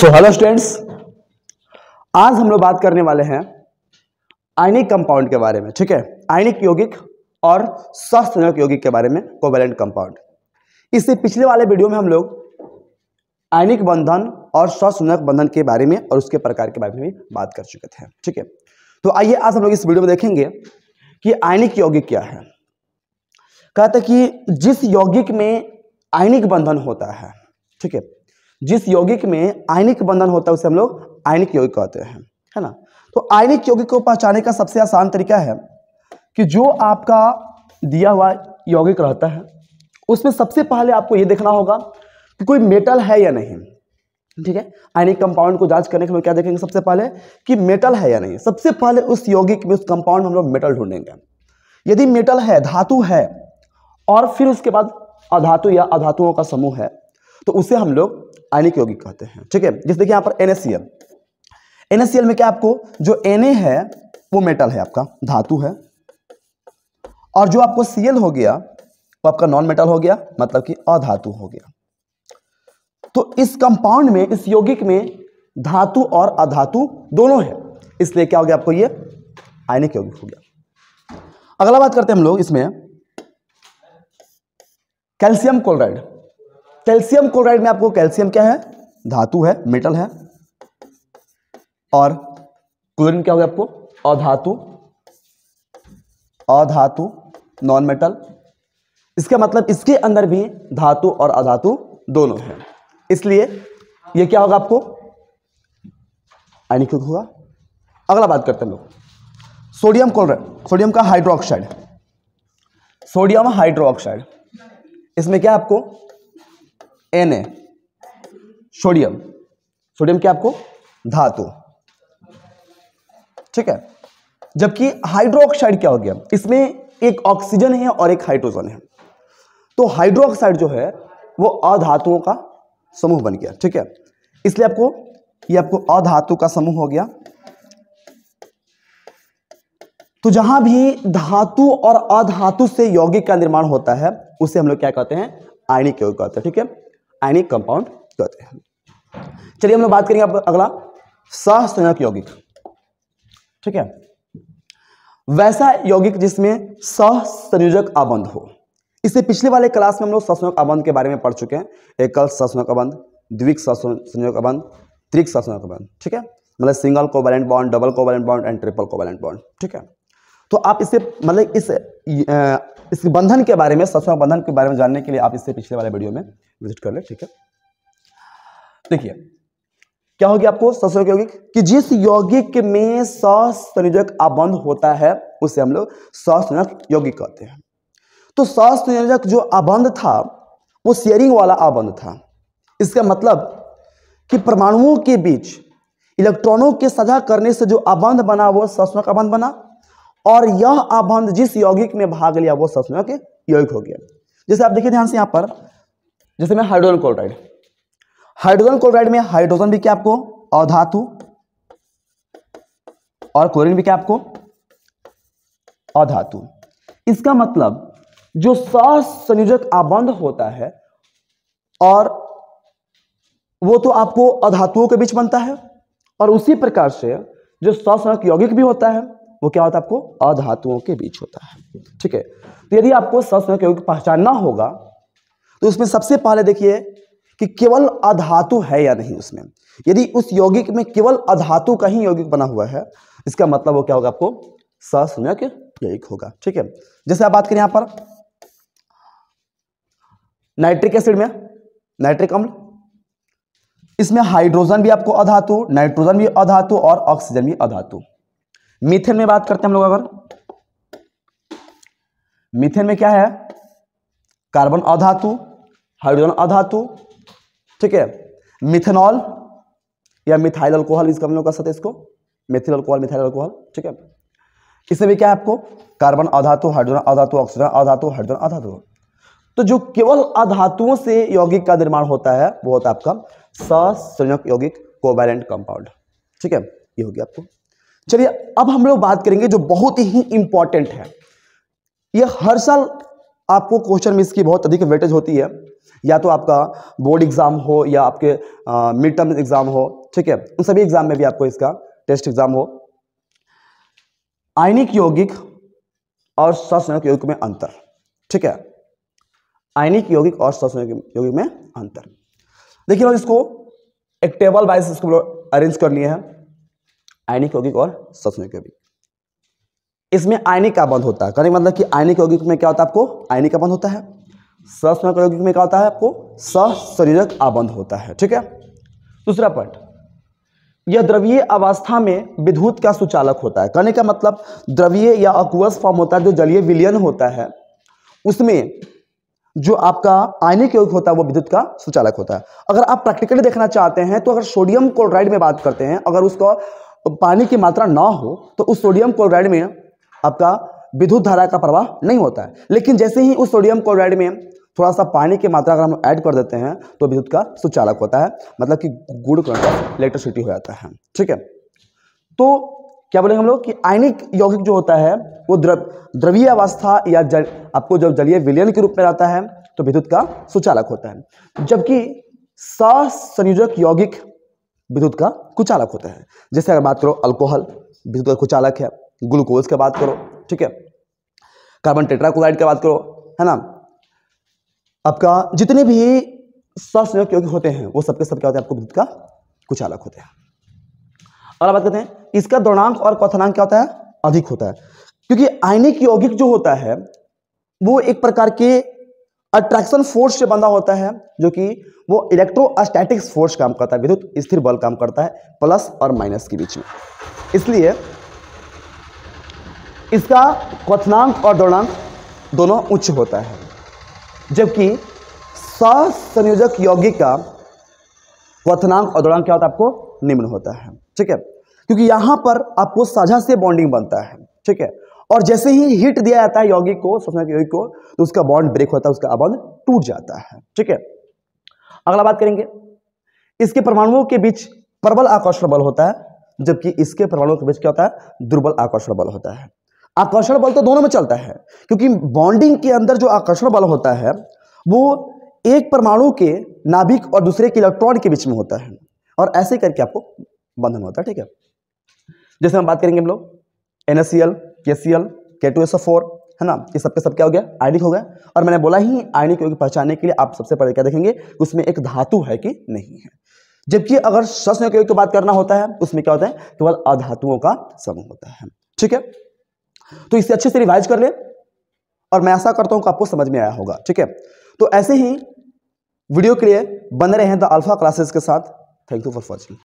so hello students आज हम लोग बात करने वाले हैं आयनिक कंपाउंड के बारे में ठीक है आयनिक यौगिक और सस्तनक यौगिक के बारे में कोवेलेंट कंपाउंड इससे पिछले वाले वीडियो में हम लोग आयनिक बंधन और सस्तनक बंधन के बारे में और उसके प्रकार के बारे में भी बात कर चुके थे ठीक है तो आइए आज हम लोग इस वीडियो में देखेंगे कि आयनिक यौगिक क्या है कहते कि जिस यौगिक में आयनिक बंधन होता है ठीक है जिस यौगिक में आयनिक बंधन होता है उसे हम लोग आयनिक यौगिक कहते हैं है ना तो आयनिक यौगिक को पहचाने का सबसे आसान तरीका है कि जो आपका दिया हुआ यौगिक रहता है उसमें सबसे पहले आपको ये देखना होगा कि कोई मेटल है या नहीं ठीक है आयनिक कंपाउंड को जांच करने के लिए क्या देखेंगे सबसे पहले कि मेटल है या नहीं सबसे पहले उस यौगिक में उस कंपाउंड में हम लोग मेटल ढूंढेंगे यदि मेटल है धातु है और फिर उसके बाद अधातु या अधातुओं का समूह है तो उसे हम लोग आयनिक यौगिक कहते हैं ठीक है जिस देखिए यहाँ पर एनएससीएल एनएससीएल में क्या आपको जो एन है वो मेटल है आपका धातु है और जो आपको सीएल हो गया वो आपका नॉन मेटल हो गया मतलब कि अधातु हो गया तो इस कंपाउंड में इस यौगिक में धातु और अधातु दोनों है इसलिए क्या हो गया आपको ये आयनिक यौगिक हो गया अगला बात करते हैं हम लोग इसमें कैल्शियम क्लोराइड कैल्शियम क्लोराइड में आपको कैल्शियम क्या है धातु है मेटल है और क्लोरीन क्या हो गया आपको अधातु अधातु नॉन मेटल इसका मतलब इसके अंदर भी धातु और अधातु दोनों है इसलिए ये क्या होगा आपको आयनिकृत होगा अगला बात करते हैं लोग सोडियम क्लोराइड सोडियम का हाइड्रोक्साइड सोडियम हाइड्रोक्साइड इसमें क्या आपको एन ए सोडियम सोडियम क्या आपको धातु ठीक है जबकि हाइड्रोक्साइड क्या हो गया इसमें एक ऑक्सीजन है और एक हाइड्रोजन है तो हाइड्रोक्साइड जो है वो अधातुओं का समूह बन गया ठीक है इसलिए आपको ये आपको अधातु का समूह हो गया तो जहां भी धातु और अधातु से यौगिक का निर्माण होता है उसे हम लोग क्या कहते हैं आयनिक योग कहते हैं ठीक है एनी कंपाउंड कहते हैं चलिए हम लोग बात करेंगे अब अगला सहसंयोजक यौगिक ठीक है वैसा यौगिक जिसमें सहसंयोजक आबंध हो इससे पिछले वाले क्लास में हम लोग सहसंयोग आबंध के बारे में पढ़ चुके हैं एकल सहसंयोग आबंध द्विक सहसंयोग आबंध त्रिक सहसंयोग आबंध ठीक है मतलब single covalent bond double covalent bond and triple covalent bond ठीक है तो आप इसे मतलब इस इस बंधन के बारे में ससुआ बंधन के बारे में जानने के लिए आप इससे पिछले वाले वीडियो में विजिट कर ले ठीक है देखिए क्या होगी आपको ससुर यौगिक कि जिस यौगिक में संयोजक आबंध होता है उसे हम लोग संयोजक यौगिक कहते हैं तो संयोजक जो आबंध था वो शेयरिंग वाला आबंध था इसका मतलब कि परमाणुओं के बीच इलेक्ट्रॉनों के सजा करने से जो आबंध बना वो का बंध बना और यह अबंध जिस यौगिक में भाग लिया वो सब्सटेंस ओके यौगिक हो गया जैसे आप देखिए ध्यान से यहां पर जैसे मैं हाइड्रोजन क्लोराइड हाइड्रोजन क्लोराइड में हाइड्रोजन भी क्या आपको अधातु और क्लोरीन भी क्या आपको अधातु इसका मतलब जो सहसंयोजक आबंध होता है और वो तो आपको अधातुओं के बीच बनता है और उसी प्रकार से जो सहसंयोजक यौगिक भी होता है वो क्या होता है आपको अधातुओं के बीच होता है ठीक है तो यदि आपको सस्म के पहचानना होगा तो उसमें सबसे पहले देखिए कि केवल अधातु है या नहीं उसमें यदि उस यौगिक में केवल अधातु का ही यौगिक बना हुआ है इसका मतलब वो क्या होगा आपको सस्वयक यौगिक होगा ठीक है जैसे आप बात करें यहां पर नाइट्रिक एसिड में नाइट्रिक अम्ल इसमें हाइड्रोजन भी आपको अधातु नाइट्रोजन भी अधातु और ऑक्सीजन भी अधातु मीथेन में बात करते हैं हम लोग अगर मीथेन में क्या है कार्बन अधातु हाइड्रोजन अधातु ठीक है मिथेनॉल या मिथाइल अल्कोहल इसका हम लोग सकते हैं इसको मिथिल अल्कोहल मिथाइल अल्कोहल ठीक है इसमें भी क्या है आपको कार्बन अधातु हाइड्रोजन अधातु ऑक्सीजन अधातु हाइड्रोजन अधातु तो जो केवल अधातुओं से यौगिक का निर्माण होता है वो होता है आपका ससंयुक्त यौगिक कोवैलेंट कंपाउंड ठीक है ये हो गया आपको चलिए अब हम लोग बात करेंगे जो बहुत ही इंपॉर्टेंट है यह हर साल आपको क्वेश्चन में इसकी बहुत अधिक वेटेज होती है या तो आपका बोर्ड एग्ज़ाम हो या आपके मिड टर्म एग्ज़ाम हो ठीक है उन सभी एग्ज़ाम में भी आपको इसका टेस्ट एग्ज़ाम हो आयनिक यौगिक और सस्नक यौगिक में अंतर ठीक है आयनिक यौगिक और सस्नक यौगिक में अंतर देखिए इसको एक टेबल वाइज इसको अरेंज कर लिए हैं आयनिक यौगिक और सस्निक यौगिक इसमें आयनिक का बंध होता है कहने मतलब कि आयनिक यौगिक में क्या होता है आपको आयनिक का बंध होता है सस्नक यौगिक में क्या होता है आपको सशरीरक आबंध होता है ठीक है दूसरा पॉइंट यह द्रवीय अवस्था में विद्युत का सुचालक होता है कहने का मतलब द्रवीय या अकुअस फॉर्म होता है जो जलीय विलियन होता है उसमें जो आपका आयनिक यौगिक होता है वो विद्युत का सुचालक होता है अगर आप प्रैक्टिकली देखना चाहते हैं तो अगर सोडियम क्लोराइड में बात करते हैं अगर उसका पानी की मात्रा ना हो तो उस सोडियम क्लोराइड में आपका विद्युत धारा का प्रवाह नहीं होता है लेकिन जैसे ही उस सोडियम क्लोराइड में थोड़ा सा पानी की मात्रा अगर हम ऐड कर देते हैं तो विद्युत का सुचालक होता है मतलब कि गुड़ करंट इलेक्ट्रिसिटी हो जाता है ठीक है तो क्या बोले हम लोग कि आयनिक यौगिक जो होता है वो द्रव द्रवीय अवस्था या जल आपको जब जलीय विलयन के रूप में रहता है तो विद्युत का सुचालक होता है जबकि संयोजक यौगिक विद्युत का कुचालक होते हैं जैसे अगर बात करो अल्कोहल विद्युत का कुचालक है ग्लूकोज की बात करो ठीक है कार्बन टेट्राक्लोराइड की बात करो है ना आपका जितने भी स्वास्थ्य होते हैं वो सबके सब क्या होते हैं आपको विद्युत का कुचालक होते हैं और बात करते हैं इसका दौड़ांक और क्वनांक क्या होता है अधिक होता है क्योंकि आयनिक यौगिक जो होता है वो एक प्रकार के अट्रैक्शन फोर्स से बंधा होता है जो कि वो इलेक्ट्रोस्टैटिक्स फोर्स काम करता है विद्युत स्थिर बल काम करता है प्लस और माइनस के बीच में इसलिए इसका क्वनांक और दौड़ांक दोनों उच्च होता है जबकि संयोजक यौगिक का क्वनांक और दौड़ांक क्या होता है आपको निम्न होता है ठीक है क्योंकि यहां पर आपको साझा से बॉन्डिंग बनता है ठीक है और जैसे ही हिट दिया जाता है यौगिक को सोचना के यौगिक को तो उसका बॉन्ड ब्रेक होता है उसका अबंध टूट जाता है ठीक है अगला बात करेंगे इसके परमाणुओं के बीच प्रबल आकर्षण बल होता है जबकि इसके परमाणुओं के बीच क्या होता है दुर्बल आकर्षण बल होता है आकर्षण बल तो दोनों में चलता है क्योंकि बॉन्डिंग के अंदर जो आकर्षण बल होता है वो एक परमाणु के नाभिक और दूसरे के इलेक्ट्रॉन के बीच में होता है और ऐसे करके आपको बंधन होता है ठीक है जैसे हम बात करेंगे हम लोग N S C L K C L K two S four है ना ये सबके सब क्या हो गया आयनिक हो गया और मैंने बोला ही आयनिक को पहचानने के लिए आप सबसे पहले क्या देखेंगे उसमें एक धातु है कि नहीं है जबकि अगर सस्न योग की बात करना होता है उसमें क्या होता है केवल अधातुओं का समूह होता है ठीक है तो इसे अच्छे से रिवाइज कर ले और मैं ऐसा करता हूं आपको समझ में आया होगा ठीक है तो ऐसे ही वीडियो के लिए बन रहे हैं द अल्फा क्लासेस के साथ थैंक यू फॉर वॉचिंग